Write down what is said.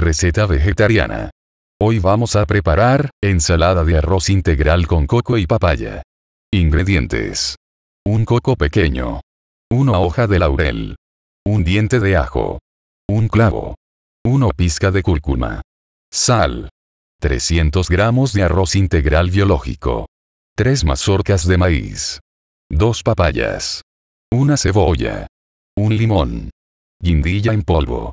Receta vegetariana. Hoy vamos a preparar ensalada de arroz integral con coco y papaya. Ingredientes. Un coco pequeño. Una hoja de laurel. Un diente de ajo. Un clavo. Una pizca de cúrcuma. Sal. 300 gramos de arroz integral biológico. 3 mazorcas de maíz. dos papayas. Una cebolla. Un limón. Guindilla en polvo.